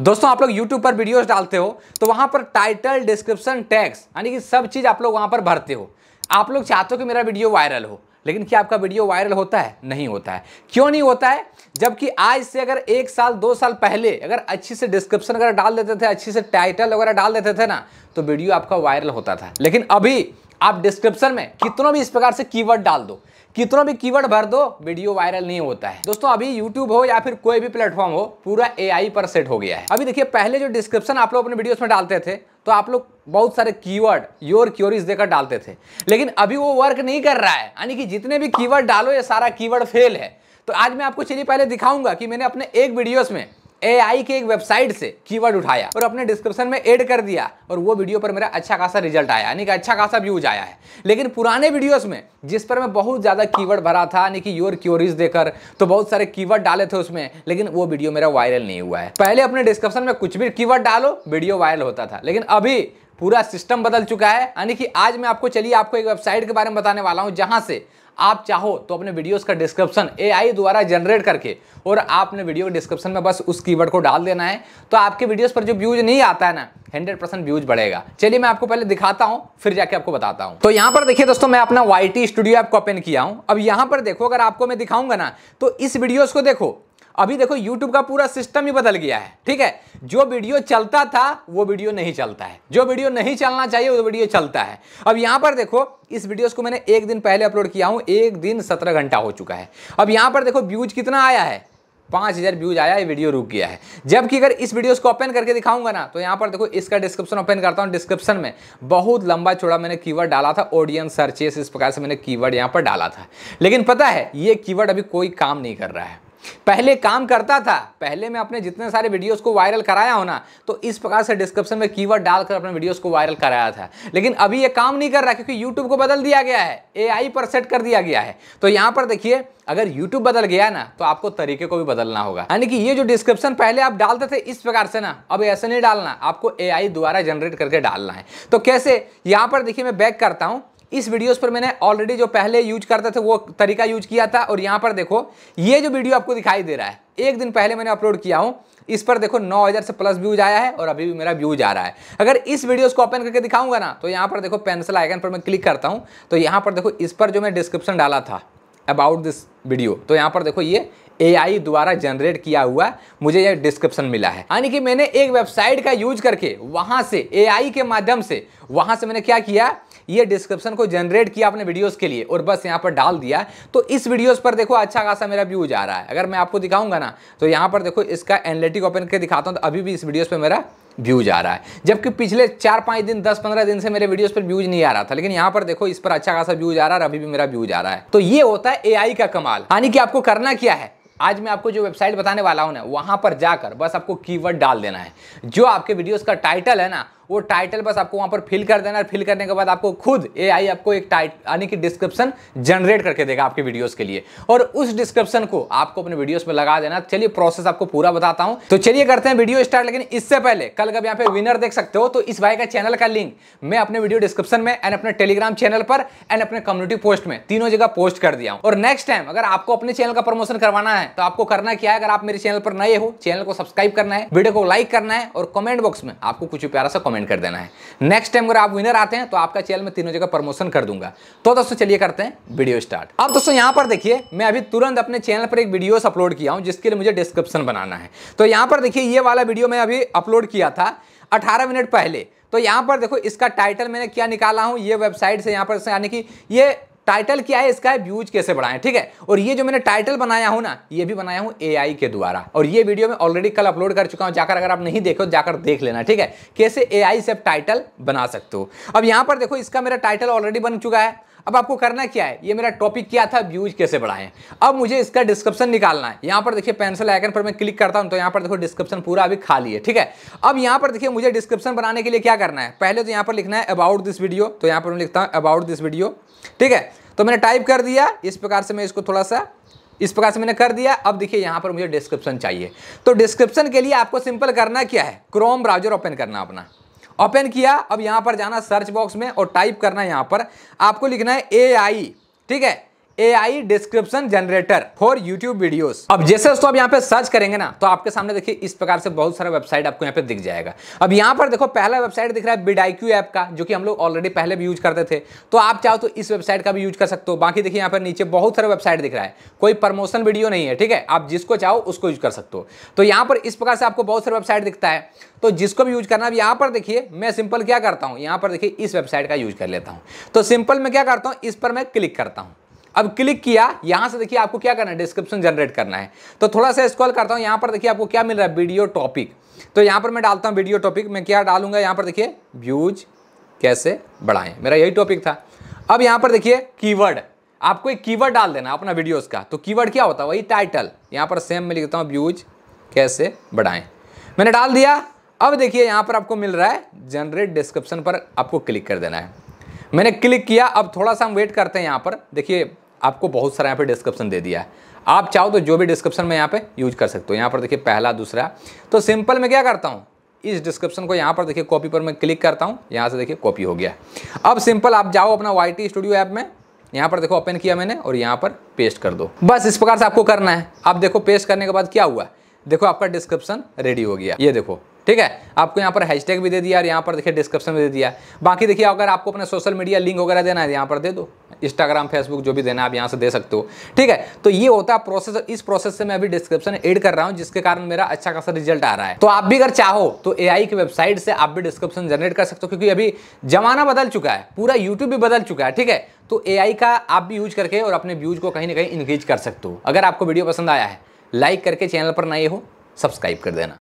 दोस्तों आप लोग YouTube पर वीडियोस डालते हो तो वहां पर टाइटल डिस्क्रिप्शन टैक्स यानी कि सब चीज़ आप लोग वहां पर भरते हो आप लोग चाहते हो कि मेरा वीडियो वायरल हो लेकिन क्या आपका वीडियो वायरल होता है नहीं होता है क्यों नहीं होता है जबकि आज से अगर एक साल दो साल पहले अगर अच्छी से डिस्क्रिप्शन अगर डाल देते थे अच्छे से टाइटल वगैरह डाल देते थे ना तो वीडियो आपका वायरल होता था लेकिन अभी आप डिस्क्रिप्शन में कितनों भी इस प्रकार से कीवर्ड डाल दो कितनों भी कीवर्ड भर दो वीडियो वायरल नहीं होता है दोस्तों अभी यूट्यूब हो या फिर कोई भी प्लेटफॉर्म हो पूरा ए पर सेट हो गया है अभी देखिए पहले जो डिस्क्रिप्शन आप लोग अपने वीडियोस में डालते थे तो आप लोग बहुत सारे कीवर्ड योर क्योरीज देकर डालते थे लेकिन अभी वो वर्क नहीं कर रहा है यानी कि जितने भी कीवर्ड डालो ये सारा कीवर्ड फेल है तो आज मैं आपको चलिए पहले दिखाऊंगा कि मैंने अपने एक वीडियोस में एआई के एक वेबसाइट से कीवर्ड उठाया और अपने डिस्क्रिप्शन में ऐड कर दिया और वो वीडियो पर मेरा अच्छा खासा रिजल्ट आया यानी कि अच्छा खासा व्यूज आया है लेकिन पुराने वीडियोस में जिस पर मैं बहुत ज़्यादा कीवर्ड भरा था यानी कि योर क्यूरीज देकर तो बहुत सारे कीवर्ड डाले थे उसमें लेकिन वो वीडियो मेरा वायरल नहीं हुआ है पहले अपने डिस्क्रिप्शन में कुछ भी कीवर्ड डालो वीडियो वायरल होता था लेकिन अभी पूरा सिस्टम बदल चुका है यानी कि आज मैं आपको चलिए आपको एक वेबसाइट के बारे में बताने वाला हूँ जहाँ से आप चाहो तो अपने वीडियोस का डिस्क्रिप्शन एआई द्वारा जनरेट करके और आपने वीडियो डिस्क्रिप्शन में बस उस कीवर्ड को डाल देना है तो आपके वीडियोस पर जो व्यूज नहीं आता है ना हंड्रेड परसेंट व्यूज बढ़ेगा चलिए मैं आपको पहले दिखाता हूँ फिर जाके आपको बताता हूँ तो यहाँ पर देखिए दोस्तों मैं अपना वाई स्टूडियो ऐप को ओपन किया हूँ अब यहाँ पर देखो अगर आपको मैं दिखाऊंगा ना तो इस वीडियोज को देखो अभी देखो यूट्यूब का पूरा सिस्टम ही बदल गया है ठीक है जो वीडियो चलता था वो वीडियो नहीं चलता है जो वीडियो नहीं चलना चाहिए वो वीडियो चलता है अब यहाँ पर देखो इस वीडियो को मैंने एक दिन पहले अपलोड किया हूँ एक दिन सत्रह घंटा हो चुका है अब यहाँ पर देखो व्यूज कितना आया है पाँच हज़ार व्यूज आया ये वीडियो रुक गया है जबकि अगर इस वीडियो को ओपन करके दिखाऊंगा ना तो यहाँ पर देखो इसका डिस्क्रिप्शन ओपन करता हूँ डिस्क्रिप्शन में बहुत लंबा चौड़ा मैंने कीवर्ड डाला था ऑडियंस सर्चेस इस प्रकार से मैंने कीवर्ड यहाँ पर डाला था लेकिन पता है ये कीवर्ड अभी कोई काम नहीं कर रहा है पहले काम करता था पहले मैं अपने जितने सारे वीडियोस को वायरल कराया होना तो इस प्रकार से डिस्क्रिप्शन में कीवर्ड डालकर अपने वीडियोस को वायरल कराया था लेकिन अभी ये काम नहीं कर रहा क्योंकि यूट्यूब को बदल दिया गया है एआई पर सेट कर दिया गया है तो यहां पर देखिए अगर यूट्यूब बदल गया ना तो आपको तरीके को भी बदलना होगा यानी कि ये जो डिस्क्रिप्शन पहले आप डालते थे इस प्रकार से ना अब ऐसे नहीं डालना आपको ए द्वारा जनरेट करके डालना है तो कैसे यहां पर देखिए मैं बैक करता हूँ इस वीडियोस पर मैंने ऑलरेडी जो पहले यूज करते थे वो तरीका यूज किया था और यहाँ पर देखो ये जो वीडियो आपको दिखाई दे रहा है एक दिन पहले मैंने अपलोड किया हूँ इस पर देखो 9000 से प्लस व्यूज आया है और अभी भी मेरा व्यूज आ रहा है अगर इस वीडियोस को ओपन करके दिखाऊंगा ना तो यहाँ पर देखो पेंसिल आइकन पर मैं क्लिक करता हूँ तो यहाँ पर देखो इस पर जो मैं डिस्क्रिप्शन डाला था अबाउट दिस वीडियो तो यहाँ पर देखो ये ए द्वारा जनरेट किया हुआ मुझे यह डिस्क्रिप्शन मिला है यानी कि मैंने एक वेबसाइट का यूज करके वहाँ से ए के माध्यम से वहाँ से मैंने क्या किया ये डिस्क्रिप्शन को जनरेट किया अपने वीडियोस के लिए और बस यहाँ पर डाल दिया तो इस वीडियोस पर देखो अच्छा खासा मेरा व्यूज आ रहा है अगर मैं आपको दिखाऊंगा ना तो यहाँ पर देखो इसका एनालिटिक ओपन करके दिखाता हूँ तो अभी भी इस वीडियोज़ पर मेरा व्यूज आ रहा है जबकि पिछले चार पाँच दिन दस पंद्रह दिन से मेरे वीडियोस पर व्यूज नहीं आ रहा था लेकिन यहाँ पर देखो इस पर अच्छा खासा व्यूज आ रहा है अभी भी मेरा व्यूज आ रहा है तो ये होता है एआई का कमाल यानी कि आपको करना क्या है आज मैं आपको जो वेबसाइट बताने वाला हूँ ना वहाँ पर जाकर बस आपको कीवर्ड डाल देना है जो आपके वीडियोस का टाइटल है ना वो टाइटल बस आपको वहां पर फिल कर देना है फिल करने के बाद आपको खुद ए आपको एक टाइट यानी कि डिस्क्रिप्शन जनरेट करके देगा आपके वीडियोस के लिए और उस डिस्क्रिप्शन को आपको अपने वीडियोस में लगा देना चलिए प्रोसेस आपको पूरा बताता हूं तो चलिए करते हैं वीडियो स्टार्ट लेकिन इससे पहले कल कब यहाँ पे विनर देख सकते हो तो इस भाई का चैनल का लिंक मैं अपने वीडियो डिस्क्रिप्शन में एंड अपने टेलीग्राम चैनल पर एंड अपने कम्युनिटी पोस्ट में तीनों जगह पोस्ट कर दिया और नेक्स्ट टाइम अगर आपको अपने चैनल का प्रमोशन करवाना है तो आपको करना क्या है अगर आप मेरे चैनल पर नए हो चैनल को सब्सक्राइब करना है वीडियो को लाइक करना है और कमेंट बॉक्स में आपको कुछ प्यारा सा कमेंट कर देना है नेक्स्ट टाइम अगर आप विनर आते हैं तो आपका चैनल में तीनों जगह प्रमोशन कर दूंगा तो दोस्तों चलिए करते हैं वीडियो स्टार्ट अब दोस्तों यहां पर देखिए मैं अभी तुरंत अपने चैनल पर एक वीडियो अपलोड किया हूं जिसके लिए मुझे डिस्क्रिप्शन बनाना है तो यहां पर देखिए ये वाला वीडियो मैं अभी अपलोड किया था अठारह मिनट पहले तो यहां पर देखो इसका टाइटल मैंने क्या निकाला हूं ये वेबसाइट से यहां पर यानी कि ये टाइटल क्या है इसका है व्यूज कैसे बढ़ाएं ठीक है और ये जो मैंने टाइटल बनाया हूं ना ये भी बनाया हूं एआई के द्वारा और ये वीडियो मैं ऑलरेडी कल अपलोड कर चुका हूं जाकर अगर आप नहीं देखो जाकर देख लेना ठीक है कैसे एआई से आप टाइटल बना सकते हो अब यहां पर देखो इसका मेरा टाइटल ऑलरेडी बन चुका है अब आपको करना क्या है ये मेरा टॉपिक क्या था व्यूज कैसे बढ़ाएं अब मुझे इसका डिस्क्रिप्शन निकालना है यहाँ पर देखिए पेंसिल आइकन पर मैं क्लिक करता हूँ तो यहाँ पर देखो डिस्क्रिप्शन पूरा अभी खाली है ठीक है अब यहाँ पर देखिए मुझे डिस्क्रिप्शन बनाने के लिए क्या करना है पहले तो यहाँ पर लिखना है अबाउट दिस वीडियो तो यहाँ पर मैं लिखता हूं अबाउट दिस वीडियो ठीक है तो मैंने टाइप कर दिया इस प्रकार से मैं इसको थोड़ा सा इस प्रकार से मैंने कर दिया अब देखिए यहाँ पर मुझे डिस्क्रिप्शन चाहिए तो डिस्क्रिप्शन के लिए आपको सिंपल करना क्या है क्रोम ब्राउजर ओपन करना अपना ओपन किया अब यहां पर जाना सर्च बॉक्स में और टाइप करना यहां पर आपको लिखना है ए ठीक है A I description generator for YouTube video अब जैसे दोस्तों आप यहाँ पे सर्च करेंगे ना तो आपके सामने देखिए इस प्रकार से बहुत सारा वेबसाइट आपको यहाँ पे दिख जाएगा अब यहाँ पर देखो पहला वेबसाइट दिख रहा है बिडाइक्यू ऐप का जो कि हम लोग ऑलरेडी पहले भी यूज करते थे तो आप चाहो तो इस वेबसाइट का भी यूज कर सकते हो बाकी देखिए यहाँ पर नीचे बहुत सारा वेबसाइट दिख रहा है कोई प्रमोशन वीडियो नहीं है ठीक है आप जिसको चाहो उसको यूज कर सकते हो तो यहाँ पर इस प्रकार से आपको बहुत सारा वेबसाइट दिखता है तो जिसको भी यूज करना अब यहाँ पर देखिए मैं सिंपल क्या करता हूँ यहाँ पर देखिए इस वेबसाइट का यूज कर लेता हूँ तो सिंपल मैं क्या करता हूँ इस पर मैं क्लिक करता हूँ अब क्लिक किया यहां से देखिए आपको क्या करना है डिस्क्रिप्शन जनरेट करना है तो थोड़ा सा स्क्रॉल करता हूं यहां पर देखिए आपको क्या मिल रहा है वीडियो टॉपिक तो यहां पर मैं डालता हूं वीडियो टॉपिक मैं क्या डालूंगा यहां पर देखिए व्यूज कैसे बढ़ाएं मेरा यही टॉपिक था अब यहां पर देखिए कीवर्ड आपको एक कीवर्ड डाल देना अपना वीडियोस का तो कीवर्ड क्या होता है वही टाइटल यहां पर सेम में लिखता हूं व्यूज कैसे बढ़ाएं मैंने डाल दिया अब देखिए यहां पर आपको मिल रहा है जनरेट डिस्क्रिप्शन पर आपको क्लिक कर देना है मैंने क्लिक किया अब थोड़ा सा हम वेट करते हैं यहाँ पर देखिए आपको बहुत सारा यहाँ पे डिस्क्रिप्शन दे दिया है आप चाहो तो जो भी डिस्क्रिप्शन में यहाँ पे यूज कर सकते हो यहाँ पर देखिए पहला दूसरा तो सिंपल मैं क्या करता हूँ इस डिस्क्रिप्शन को यहाँ पर देखिए कॉपी पर मैं क्लिक करता हूँ यहाँ से देखिए कॉपी हो गया अब सिंपल आप जाओ अपना वाई स्टूडियो ऐप में यहाँ पर देखो ओपन किया मैंने और यहाँ पर पेस्ट कर दो बस इस प्रकार से आपको करना है आप देखो पेस्ट करने के बाद क्या हुआ देखो आपका डिस्क्रिप्शन रेडी हो गया ये देखो ठीक है आपको यहाँ पर हैशटैग भी दे दिया और यहाँ पर देखिए डिस्क्रिप्शन भी दे दिया बाकी देखिए अगर आपको अपना सोशल मीडिया लिंक वगैरह देना है तो यहाँ पर दे दो इंस्टाग्राम फेसबुक जो भी देना है आप यहाँ से दे सकते हो ठीक है तो ये होता है प्रोसेस इस प्रोसेस से मैं अभी डिस्क्रिप्शन एड कर रहा हूँ जिसके कारण मेरा अच्छा खासा रिजल्ट आ रहा है तो आप भी अगर चाहो तो ए की वेबसाइट से आप भी डिस्क्रिप्शन जनरेट कर सकते हो क्योंकि अभी जमाना बदल चुका है पूरा यूट्यूब भी बदल चुका है ठीक है तो ए का आप भी यूज करके और अपने व्यूज को कहीं ना कहीं इंक्रीज कर सकते हो अगर आपको वीडियो पसंद आया है लाइक करके चैनल पर नए हो सब्सक्राइब कर देना